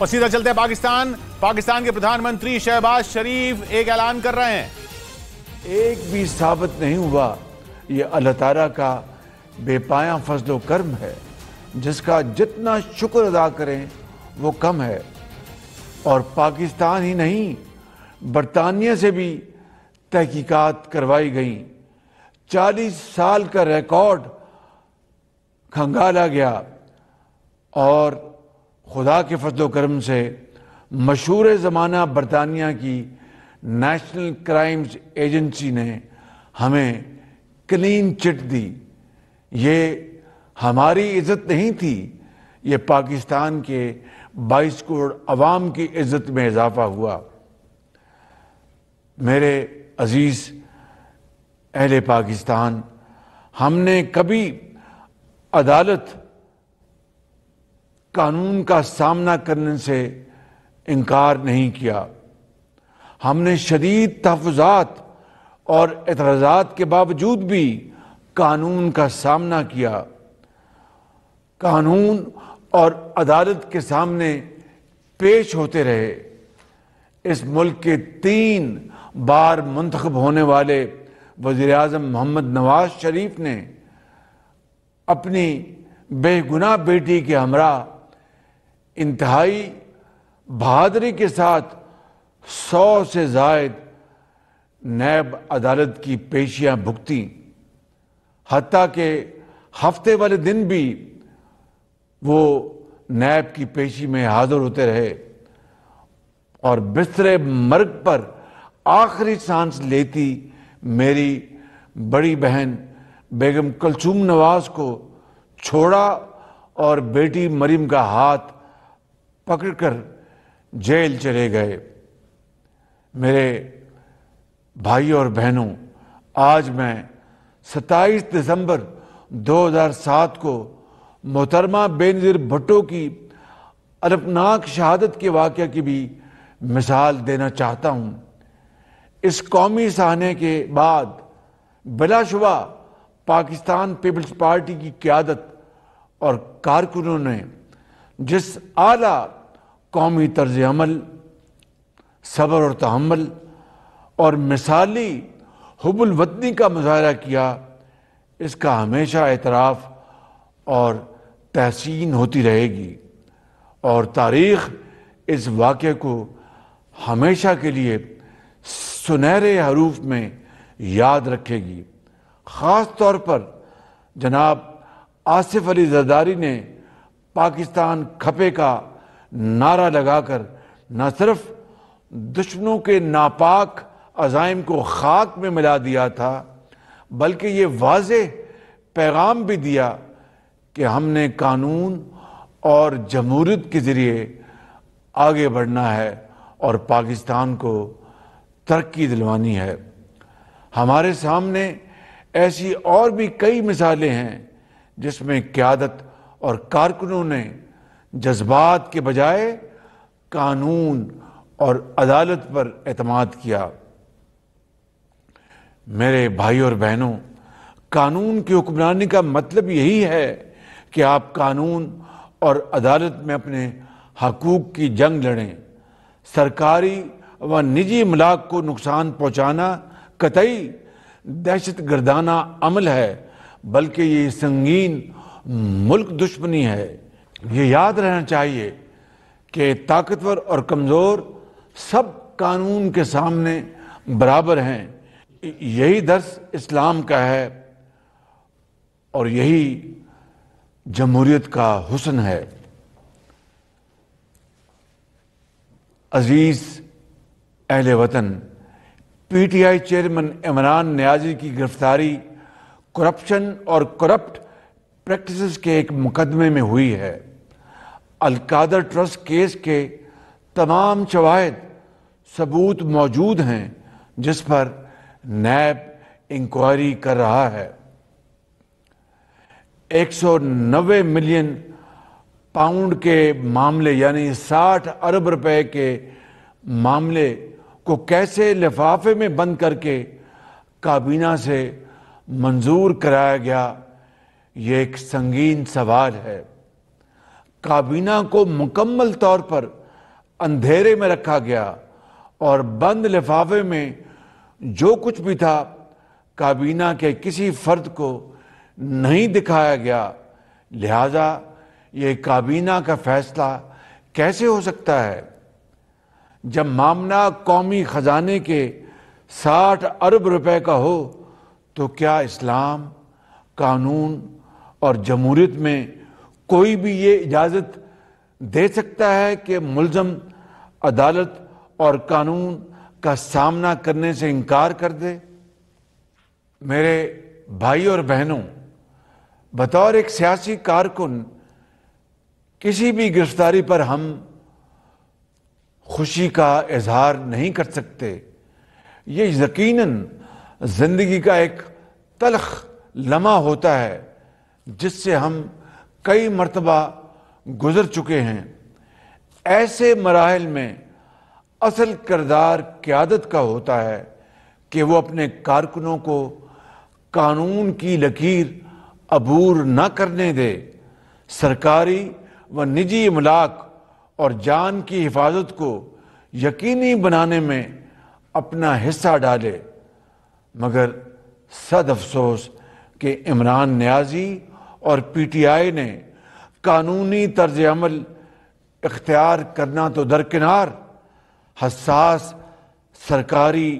और सीधा चलते हैं पाकिस्तान पाकिस्तान के प्रधानमंत्री शहबाज शरीफ एक ऐलान कर रहे हैं एक भी साबित नहीं हुआ ये अल्लाह तारा का बेपाया फजलो कर्म है जिसका जितना शुक्र अदा करें वो कम है और पाकिस्तान ही नहीं बरतानिया से भी तहकीकात करवाई गई चालीस साल का रिकॉर्ड खंगाला गया और खुदा के फजल करम से मशहूर ज़माना बरतानिया की नेशनल क्राइम्स एजेंसी ने हमें क्लीन चिट दी ये हमारी इज्जत नहीं थी ये पाकिस्तान के बाईस करोड़ अवाम की इज्जत में इजाफा हुआ मेरे अजीज़ अहले पाकिस्तान हमने कभी अदालत कानून का सामना करने से इनकार नहीं किया हमने शदीद तहफात और एतराज के बावजूद भी कानून का सामना किया कानून और अदालत के सामने पेश होते रहे इस मुल्क के तीन बार मंतखब होने वाले वजीर अजम मोहम्मद नवाज शरीफ ने अपनी बेगुनाह बेटी के हमरा इंतहाई बहादरी के साथ सौ से जायद नैब अदालत की पेशियां भुगती हती के हफ्ते वाले दिन भी वो नैब की पेशी में हाजिर होते रहे और बिस्तरे मर्ग पर आखिरी सांस लेती मेरी बड़ी बहन बेगम कलचूम नवाज को छोड़ा और बेटी मरीम का हाथ पकड़कर जेल चले गए मेरे भाई और बहनों आज मैं 27 दिसंबर 2007 को मोहतरमा बेनज़ीर भट्टो की अरबनाक शहादत के वाक्य की भी मिसाल देना चाहता हूँ इस कौमी सहने के बाद बिलाशुबा पाकिस्तान पीपल्स पार्टी की क्यादत और कारकुनों ने जिस आला कौमी तर्ज अमल सबर और तहमल और मिसाली हबुलवतनी का मुजाहरा किया इसका हमेशा एतराफ़ और तहसीन होती रहेगी और तारीख़ इस वाक़े को हमेशा के लिए सुनहरे हरूफ में याद रखेगी ख़ास तौर पर जनाब आसिफ अली जरदारी ने पाकिस्तान खपे का नारा लगाकर न सिर्फ दुश्मनों के नापाक अजाइम को खाक में मिला दिया था बल्कि ये वाज पैगाम भी दिया कि हमने कानून और जमहूरत के ज़रिए आगे बढ़ना है और पाकिस्तान को तरक्की दिलवानी है हमारे सामने ऐसी और भी कई मिसालें हैं जिसमें क्यादत और कारकुनों ने जज्बात के बजाय कानून और अदालत पर एतमाद किया मेरे भाई और बहनों कानून की हुक्मरानी का मतलब यही है कि आप कानून और अदालत में अपने हकूक की जंग लड़ें सरकारी व निजी मलाक को नुकसान पहुंचाना कतई दहशत गर्दाना अमल है बल्कि ये संगीन मुल्क दुश्मनी है ये याद रहना चाहिए कि ताकतवर और कमज़ोर सब कानून के सामने बराबर हैं यही दर्स इस्लाम का है और यही जमहूरियत का हुसन है अजीज़ अहल वतन पीटीआई चेयरमैन इमरान न्याजी की गिरफ्तारी करप्शन और करप्ट प्रैक्टिसेस के एक मुकदमे में हुई है अलकादर ट्रस्ट केस के तमाम शवाहद सबूत मौजूद हैं जिस पर नैब इंक्वायरी कर रहा है 190 मिलियन पाउंड के मामले यानी 60 अरब रुपए के मामले को कैसे लिफाफे में बंद करके काबीना से मंजूर कराया गया ये एक संगीन सवाल है काबीना को मुकम्मल तौर पर अंधेरे में रखा गया और बंद लिफाफे में जो कुछ भी था काबीना के किसी फर्द को नहीं दिखाया गया लिहाजा ये काबीना का फैसला कैसे हो सकता है जब मामला कौमी ख़जाने के साठ अरब रुपए का हो तो क्या इस्लाम कानून और जमहूरीत में कोई भी ये इजाज़त दे सकता है कि मुलजम अदालत और कानून का सामना करने से इनकार कर दे मेरे भाई और बहनों बतौर एक सियासी कारकुन किसी भी गिरफ्तारी पर हम खुशी का इजहार नहीं कर सकते ये यकीनन ज़िंदगी का एक तलख लमा होता है जिससे हम कई मरतबा गुजर चुके हैं ऐसे मराहल में असल करदार क्यादत का होता है कि वो अपने कारकुनों को कानून की लकीर अबूर न करने दे सरकारी व निजी इमलाक और जान की हिफाजत को यकीनी बनाने में अपना हिस्सा डाले मगर सद अफसोस के इमरान न्याजी और पीटीआई ने कानूनी तर्ज अमल इख्तियार करना तो दरकिनार हसास सरकारी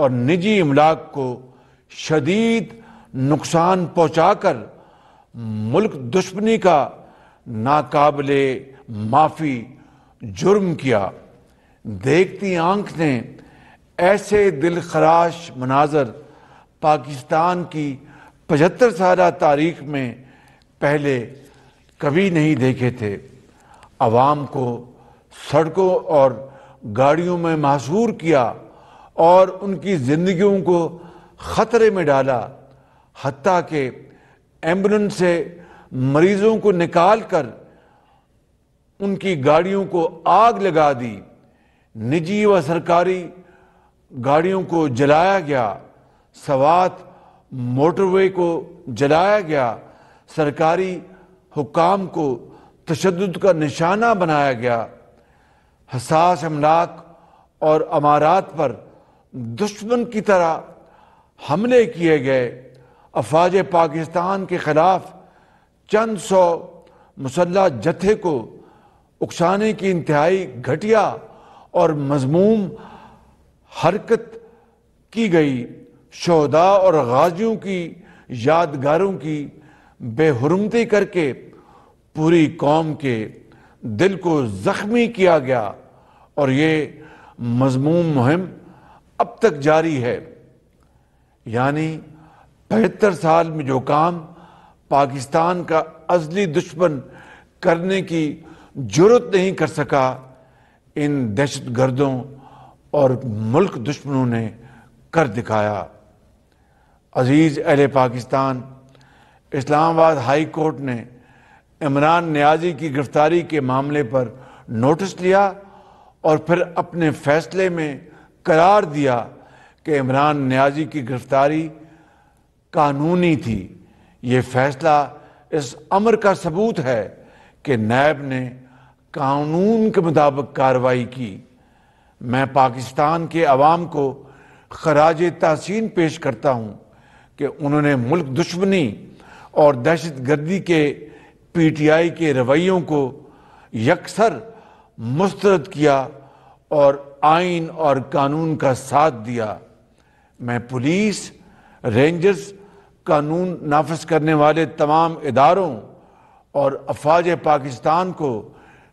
और निजी इमलाक को शदीद नुकसान कर मुल्क दुश्मनी का नाकबल माफ़ी जुर्म किया देखती आंख ने ऐसे दिल खराश मनाजर पाकिस्तान की पचहत्तर साल तारीख में पहले कभी नहीं देखे थे आवाम को सड़कों और गाड़ियों में मासूर किया और उनकी ज़िंदगियों को ख़तरे में डाला हती के एम्बुलेंस से मरीज़ों को निकाल कर उनकी गाड़ियों को आग लगा दी निजी व सरकारी गाड़ियों को जलाया गया सवात मोटरवे को जलाया गया सरकारी हुकाम को तशद का निशाना बनाया गया हसास अमलाक और अमारात पर दुश्मन की तरह हमले किए गए अफवाज पाकिस्तान के ख़िलाफ़ चंद सौ मुसल्ह जत्थे को उकसाने की इंतहाई घटिया और मजमूम हरकत की गई शहदा और गाजियों की यादगारों की बेहरमती करके पूरी कौम के दिल को जख्मी किया गया और ये मजमूम मुहिम अब तक जारी है यानी पचहत्तर साल में जो काम पाकिस्तान का अजली दुश्मन करने की जरूरत नहीं कर सका इन दहशत गर्दों और मुल्क दुश्मनों ने कर दिखाया अजीज अहले पाकिस्तान इस्लामाबाद हाई कोर्ट ने इमरान न्याजी की गिरफ्तारी के मामले पर नोटिस लिया और फिर अपने फैसले में करार दिया कि इमरान न्याजी की गिरफ्तारी कानूनी थी ये फैसला इस अमर का सबूत है कि नैब ने कानून के मुताबिक कार्रवाई की मैं पाकिस्तान के अवाम को खराज तहसीन पेश करता हूँ कि उन्होंने मुल्क दुश्मनी और दहशत गर्दी के पी टी आई के रवैयों को यकसर मुस्तरद किया और आइन और कानून का साथ दिया मैं पुलिस रेंजर्स कानून नाफज करने वाले तमाम इदारों और अफवाज पाकिस्तान को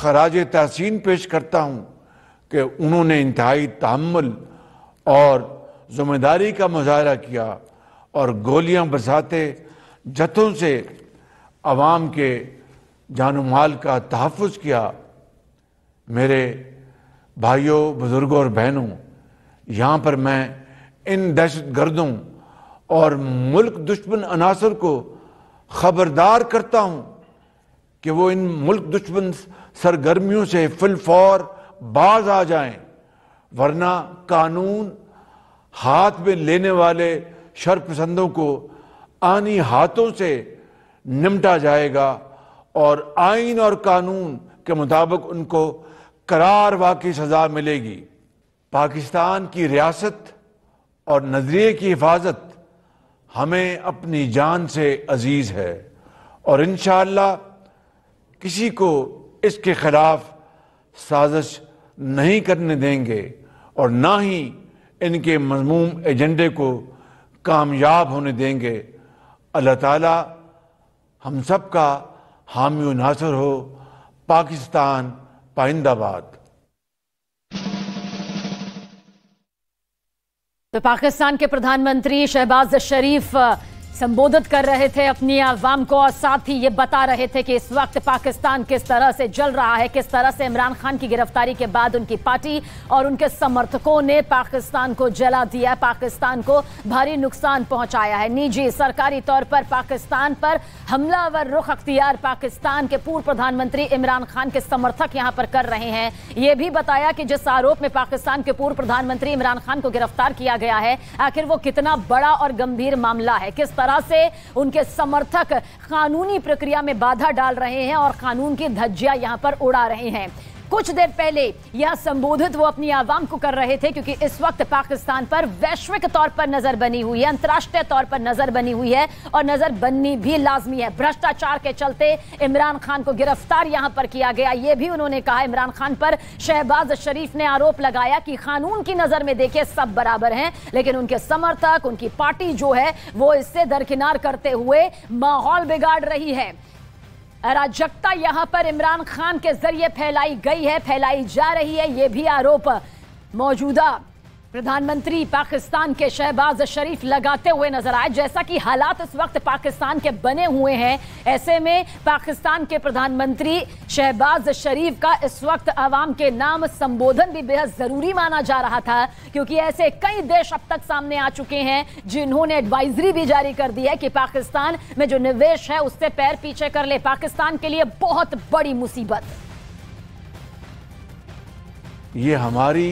खराज तहसीन पेश करता हूँ कि उन्होंने इंतहाई तहमल और ज़िम्मेदारी का मुजाहरा किया और गोलियाँ बरसाते जत्थों से आवाम के जान माल का तहफ़ किया मेरे भाइयों बुज़ुर्गों और बहनों यहाँ पर मैं इन दहशत गर्दों और मुल्क दुश्मन अनासर को ख़बरदार करता हूँ कि वो इन मुल्क दुश्मन सरगर्मियों से फिलफौर बाज आ जाएं वरना कानून हाथ में लेने वाले शरपसंदों को आनी हाथों से निमटा जाएगा और आइन और कानून के मुताबिक उनको करार वाकई सजा मिलेगी पाकिस्तान की रियासत और नज़रिए की हिफाजत हमें अपनी जान से अजीज़ है और इन किसी को इसके खिलाफ साजिश नहीं करने देंगे और ना ही इनके मजमूम एजेंडे को कामयाब होने देंगे अल्लाह ताला हम सब का हामी नासर हो पाकिस्तान पाइंदाबाद तो पाकिस्तान के प्रधानमंत्री शहबाज शरीफ संबोधित कर रहे थे अपनी आवाम को और साथ ही ये बता रहे थे कि इस वक्त पाकिस्तान किस तरह से जल रहा है किस तरह से इमरान खान की गिरफ्तारी के बाद उनकी पार्टी और उनके समर्थकों ने पाकिस्तान को जला दिया पाकिस्तान को भारी नुकसान पहुंचाया है निजी सरकारी तौर पर पाकिस्तान पर हमलावर रुख अख्तियार पाकिस्तान के पूर्व प्रधानमंत्री इमरान खान के समर्थक यहाँ पर कर रहे हैं ये भी बताया कि जिस आरोप में पाकिस्तान के पूर्व प्रधानमंत्री इमरान खान को गिरफ्तार किया गया है आखिर वो कितना बड़ा और गंभीर मामला है किस तरह तरह से उनके समर्थक कानूनी प्रक्रिया में बाधा डाल रहे हैं और कानून की धज्जियां यहां पर उड़ा रहे हैं कुछ देर पहले यह संबोधित वो अपनी आवाम को कर रहे थे क्योंकि इस वक्त पाकिस्तान पर वैश्विक तौर पर नजर बनी हुई है अंतर्राष्ट्रीय तौर पर नजर बनी हुई है और नजर बननी भी लाजमी है भ्रष्टाचार के चलते इमरान खान को गिरफ्तार यहां पर किया गया यह भी उन्होंने कहा इमरान खान पर शहबाज शरीफ ने आरोप लगाया कि कानून की नजर में देखे सब बराबर हैं लेकिन उनके समर्थक उनकी पार्टी जो है वो इससे दरकिनार करते हुए माहौल बिगाड़ रही है अराजकता यहां पर इमरान खान के जरिए फैलाई गई है फैलाई जा रही है ये भी आरोप मौजूदा प्रधानमंत्री पाकिस्तान के शहबाज शरीफ लगाते हुए नजर आए जैसा कि हालात इस वक्त पाकिस्तान के बने हुए हैं ऐसे में पाकिस्तान के प्रधानमंत्री शहबाज शरीफ का इस वक्त आवाम के नाम संबोधन भी बेहद जरूरी माना जा रहा था क्योंकि ऐसे कई देश अब तक सामने आ चुके हैं जिन्होंने एडवाइजरी भी जारी कर दी है कि पाकिस्तान में जो निवेश है उससे पैर पीछे कर ले पाकिस्तान के लिए बहुत बड़ी मुसीबत ये हमारी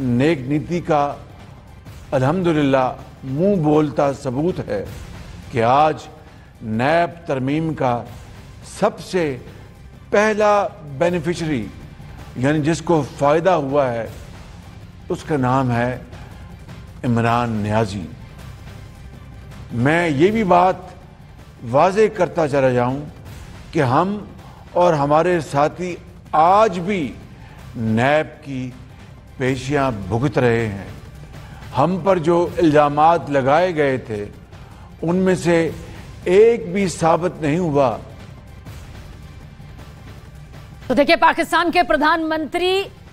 नेक नीति का अल्हम्दुलिल्लाह मुंह बोलता सबूत है कि आज नैब तरमीम का सबसे पहला बेनिफिशरी यानी जिसको फ़ायदा हुआ है उसका नाम है इमरान न्याजी मैं ये भी बात वाज करता चला जाऊं कि हम और हमारे साथी आज भी नैब की पेशियां भुगत रहे हैं हम पर जो इल्ज़ाम लगाए गए थे उनमें से एक भी साबित नहीं हुआ तो देखिए पाकिस्तान के प्रधानमंत्री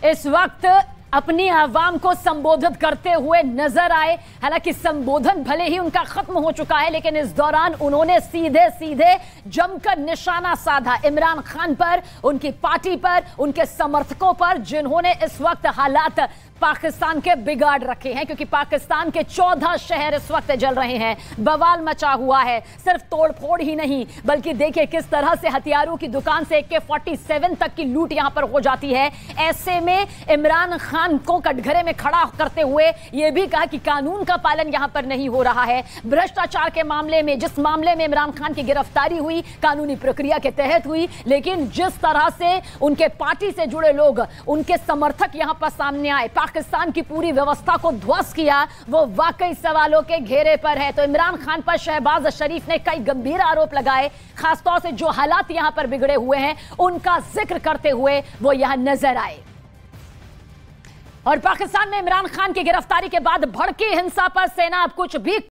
इस वक्त अपनी आवाम को संबोधित करते हुए नजर आए हालांकि संबोधन भले ही उनका खत्म हो चुका है लेकिन इस दौरान उन्होंने सीधे सीधे जमकर निशाना साधा इमरान खान पर उनकी पार्टी पर उनके समर्थकों पर जिन्होंने इस वक्त हालात पाकिस्तान के बिगाड़ रखे हैं क्योंकि पाकिस्तान के चौदह शहर इस वक्त जल रहे हैं बवाल मचा हुआ है सिर्फ तोड़फोड़ ही नहीं बल्कि देखिए किस तरह से हथियारों की दुकान से के फोर्टी तक की लूट यहां पर हो जाती है ऐसे में इमरान खान संविधान को कटघरे में खड़ा करते हुए यह भी कहा कि कानून का पालन यहां पर नहीं हो रहा है भ्रष्टाचार के मामले में जिस मामले में इमरान खान की गिरफ्तारी हुई कानूनी प्रक्रिया के तहत हुई लेकिन जिस तरह से उनके पार्टी से जुड़े लोग उनके समर्थक यहां पर सामने आए पाकिस्तान की पूरी व्यवस्था को ध्वस्त किया वो वाकई सवालों के घेरे पर है तो इमरान खान पर शहबाज शरीफ ने कई गंभीर आरोप लगाए खासतौर से जो हालात यहां पर बिगड़े हुए हैं उनका जिक्र करते हुए वो यहां नजर आए और पाकिस्तान में इमरान खान की गिरफ्तारी के बाद भड़की हिंसा पर सेना अब कुछ भी